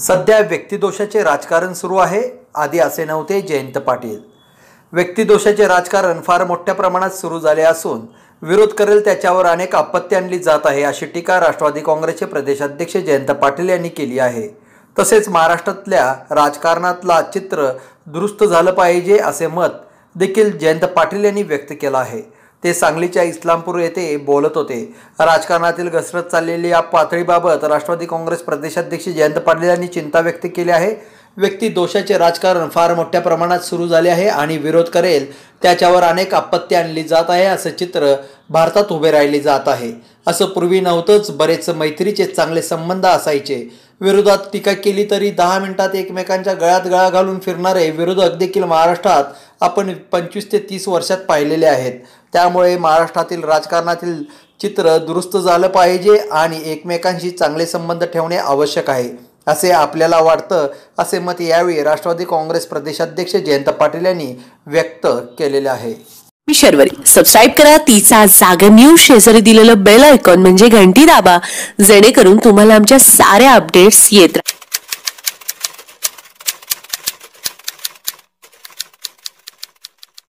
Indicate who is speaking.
Speaker 1: सध्या व्यक्तिदोषाचे राजकारण सुरू आहे आधी असे नव्हते जयंत पाटील व्यक्तिदोषाचे राजकारण फार मोठ्या प्रमाणात सुरू झाले असून विरोध करेल त्याच्यावर अनेक आपत्ती आणली जात आहे अशी टीका राष्ट्रवादी काँग्रेसचे प्रदेशाध्यक्ष जयंत पाटील यांनी केली आहे तसेच महाराष्ट्रातल्या राजकारणातला चित्र दुरुस्त झालं पाहिजे असे मत देखील जयंत पाटील यांनी व्यक्त केलं आहे ते सांगलीच्या इस्लामपूर येथे बोलत होते राजकारणातील घसरत चाललेली या पातळीबाबत राष्ट्रवादी काँग्रेस प्रदेशाध्यक्ष जयंत पाटील यांनी चिंता व्यक्त केली आहे व्यक्ती दोषाचे राजकारण फार मोठ्या प्रमाणात सुरू झाले आहे आणि विरोध करेल त्याच्यावर अनेक आपत्ती आणली जात आहे असं चित्र भारतात उभे राहिले जात आहे असं पूर्वी नव्हतंच बरेच मैत्रीचे चांगले संबंध असायचे विरोधात टीका केली तरी दहा मिनिटात एकमेकांच्या गळ्यात गळा घालून फिरणारे विरोधक देखील महाराष्ट्रात आपण पंचवीस ते तीस वर्षात पाहिलेले आहेत त्यामुळे महाराष्ट्रातील राजकारणातील चित्र दुरुस्त झालं पाहिजे आणि एकमेकांशी चांगले संबंध ठेवणे आवश्यक आहे असे आपल्याला वाटतं असे मत यावेळी राष्ट्रवादी काँग्रेस प्रदेशाध्यक्ष जयंत पाटील यांनी व्यक्त केलेले आहे
Speaker 2: शर्वरी सबस्क्राईब करा तिचा जागर न्यूज शेजारी दिलेलं बेल आयकॉन म्हणजे घंटी दाबा जेणेकरून तुम्हाला आमच्या साऱ्या अपडेट्स येत